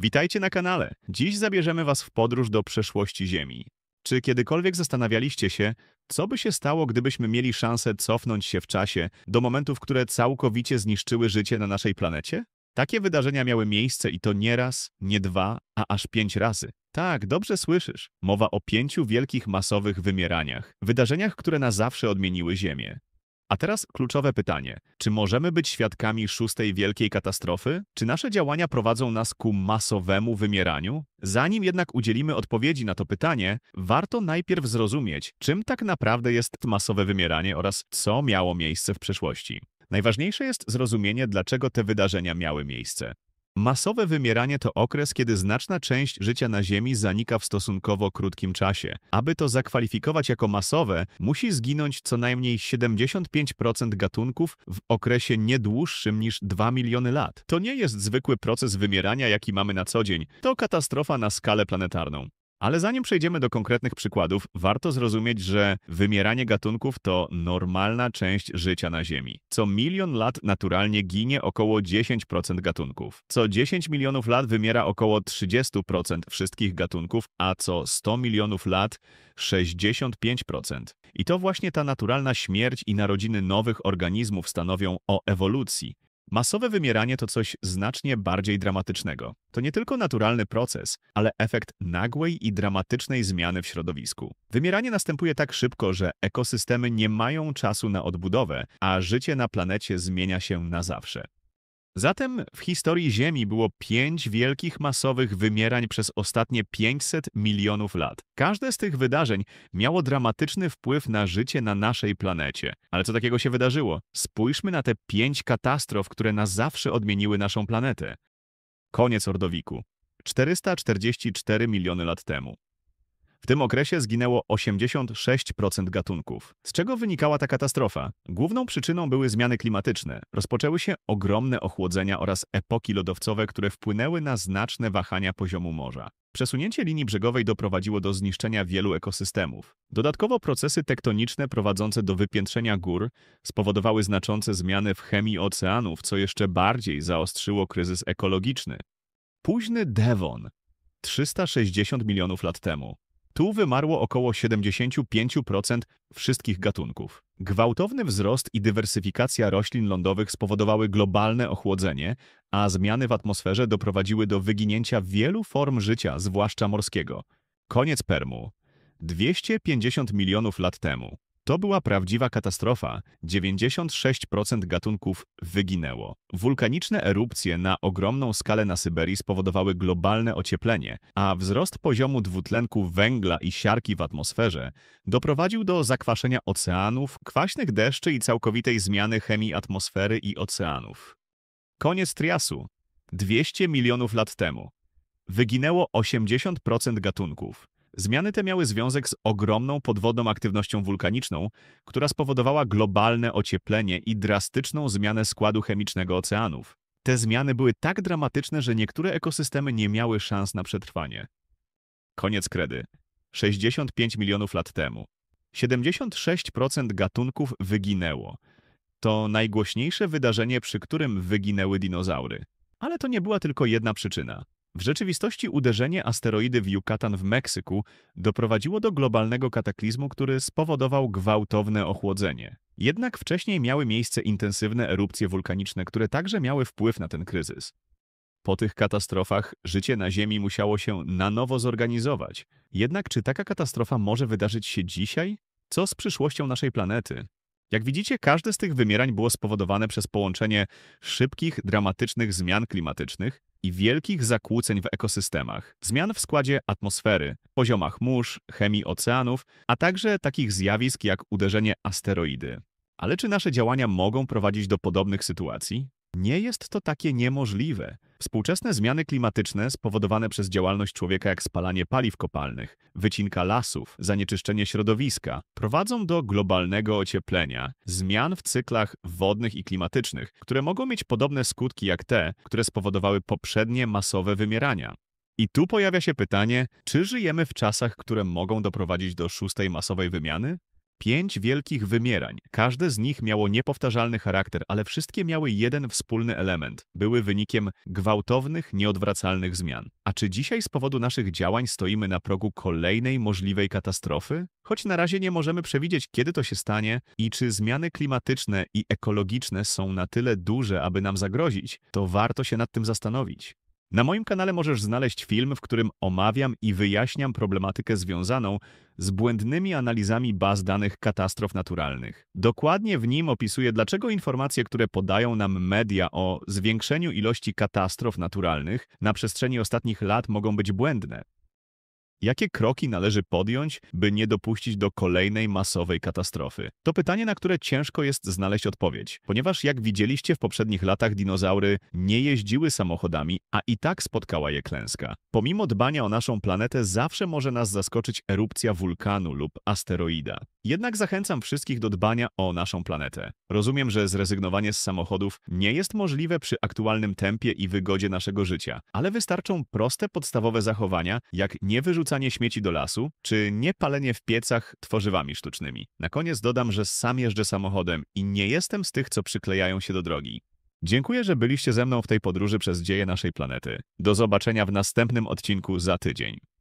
Witajcie na kanale. Dziś zabierzemy Was w podróż do przeszłości Ziemi. Czy kiedykolwiek zastanawialiście się, co by się stało, gdybyśmy mieli szansę cofnąć się w czasie do momentów, które całkowicie zniszczyły życie na naszej planecie? Takie wydarzenia miały miejsce i to nie raz, nie dwa, a aż pięć razy. Tak, dobrze słyszysz. Mowa o pięciu wielkich masowych wymieraniach. Wydarzeniach, które na zawsze odmieniły Ziemię. A teraz kluczowe pytanie. Czy możemy być świadkami szóstej wielkiej katastrofy? Czy nasze działania prowadzą nas ku masowemu wymieraniu? Zanim jednak udzielimy odpowiedzi na to pytanie, warto najpierw zrozumieć, czym tak naprawdę jest masowe wymieranie oraz co miało miejsce w przeszłości. Najważniejsze jest zrozumienie, dlaczego te wydarzenia miały miejsce. Masowe wymieranie to okres, kiedy znaczna część życia na Ziemi zanika w stosunkowo krótkim czasie. Aby to zakwalifikować jako masowe, musi zginąć co najmniej 75% gatunków w okresie nie dłuższym niż 2 miliony lat. To nie jest zwykły proces wymierania, jaki mamy na co dzień, to katastrofa na skalę planetarną. Ale zanim przejdziemy do konkretnych przykładów, warto zrozumieć, że wymieranie gatunków to normalna część życia na Ziemi. Co milion lat naturalnie ginie około 10% gatunków. Co 10 milionów lat wymiera około 30% wszystkich gatunków, a co 100 milionów lat 65%. I to właśnie ta naturalna śmierć i narodziny nowych organizmów stanowią o ewolucji – Masowe wymieranie to coś znacznie bardziej dramatycznego. To nie tylko naturalny proces, ale efekt nagłej i dramatycznej zmiany w środowisku. Wymieranie następuje tak szybko, że ekosystemy nie mają czasu na odbudowę, a życie na planecie zmienia się na zawsze. Zatem w historii Ziemi było pięć wielkich masowych wymierań przez ostatnie 500 milionów lat. Każde z tych wydarzeń miało dramatyczny wpływ na życie na naszej planecie. Ale co takiego się wydarzyło? Spójrzmy na te pięć katastrof, które na zawsze odmieniły naszą planetę. Koniec Ordowiku. 444 miliony lat temu. W tym okresie zginęło 86% gatunków. Z czego wynikała ta katastrofa? Główną przyczyną były zmiany klimatyczne. Rozpoczęły się ogromne ochłodzenia oraz epoki lodowcowe, które wpłynęły na znaczne wahania poziomu morza. Przesunięcie linii brzegowej doprowadziło do zniszczenia wielu ekosystemów. Dodatkowo procesy tektoniczne prowadzące do wypiętrzenia gór spowodowały znaczące zmiany w chemii oceanów, co jeszcze bardziej zaostrzyło kryzys ekologiczny. Późny Devon 360 milionów lat temu. Tu wymarło około 75% wszystkich gatunków. Gwałtowny wzrost i dywersyfikacja roślin lądowych spowodowały globalne ochłodzenie, a zmiany w atmosferze doprowadziły do wyginięcia wielu form życia, zwłaszcza morskiego. Koniec Permu. 250 milionów lat temu. To była prawdziwa katastrofa. 96% gatunków wyginęło. Wulkaniczne erupcje na ogromną skalę na Syberii spowodowały globalne ocieplenie, a wzrost poziomu dwutlenku węgla i siarki w atmosferze doprowadził do zakwaszenia oceanów, kwaśnych deszczy i całkowitej zmiany chemii atmosfery i oceanów. Koniec triasu. 200 milionów lat temu. Wyginęło 80% gatunków. Zmiany te miały związek z ogromną podwodną aktywnością wulkaniczną, która spowodowała globalne ocieplenie i drastyczną zmianę składu chemicznego oceanów. Te zmiany były tak dramatyczne, że niektóre ekosystemy nie miały szans na przetrwanie. Koniec kredy. 65 milionów lat temu. 76% gatunków wyginęło. To najgłośniejsze wydarzenie, przy którym wyginęły dinozaury. Ale to nie była tylko jedna przyczyna. W rzeczywistości uderzenie asteroidy w Yucatan w Meksyku doprowadziło do globalnego kataklizmu, który spowodował gwałtowne ochłodzenie. Jednak wcześniej miały miejsce intensywne erupcje wulkaniczne, które także miały wpływ na ten kryzys. Po tych katastrofach życie na Ziemi musiało się na nowo zorganizować. Jednak czy taka katastrofa może wydarzyć się dzisiaj? Co z przyszłością naszej planety? Jak widzicie, każde z tych wymierań było spowodowane przez połączenie szybkich, dramatycznych zmian klimatycznych, i wielkich zakłóceń w ekosystemach, zmian w składzie atmosfery, poziomach mórz, chemii oceanów, a także takich zjawisk jak uderzenie asteroidy. Ale czy nasze działania mogą prowadzić do podobnych sytuacji? Nie jest to takie niemożliwe. Współczesne zmiany klimatyczne spowodowane przez działalność człowieka jak spalanie paliw kopalnych, wycinka lasów, zanieczyszczenie środowiska prowadzą do globalnego ocieplenia, zmian w cyklach wodnych i klimatycznych, które mogą mieć podobne skutki jak te, które spowodowały poprzednie masowe wymierania. I tu pojawia się pytanie, czy żyjemy w czasach, które mogą doprowadzić do szóstej masowej wymiany? Pięć wielkich wymierań. Każde z nich miało niepowtarzalny charakter, ale wszystkie miały jeden wspólny element. Były wynikiem gwałtownych, nieodwracalnych zmian. A czy dzisiaj z powodu naszych działań stoimy na progu kolejnej możliwej katastrofy? Choć na razie nie możemy przewidzieć, kiedy to się stanie i czy zmiany klimatyczne i ekologiczne są na tyle duże, aby nam zagrozić, to warto się nad tym zastanowić. Na moim kanale możesz znaleźć film, w którym omawiam i wyjaśniam problematykę związaną z błędnymi analizami baz danych katastrof naturalnych. Dokładnie w nim opisuję, dlaczego informacje, które podają nam media o zwiększeniu ilości katastrof naturalnych na przestrzeni ostatnich lat mogą być błędne. Jakie kroki należy podjąć, by nie dopuścić do kolejnej masowej katastrofy? To pytanie, na które ciężko jest znaleźć odpowiedź, ponieważ jak widzieliście w poprzednich latach dinozaury nie jeździły samochodami, a i tak spotkała je klęska. Pomimo dbania o naszą planetę zawsze może nas zaskoczyć erupcja wulkanu lub asteroida. Jednak zachęcam wszystkich do dbania o naszą planetę. Rozumiem, że zrezygnowanie z samochodów nie jest możliwe przy aktualnym tempie i wygodzie naszego życia, ale wystarczą proste podstawowe zachowania, jak nie wyrzucać wyrzucanie śmieci do lasu, czy niepalenie w piecach tworzywami sztucznymi. Na koniec dodam, że sam jeżdżę samochodem i nie jestem z tych, co przyklejają się do drogi. Dziękuję, że byliście ze mną w tej podróży przez dzieje naszej planety. Do zobaczenia w następnym odcinku za tydzień.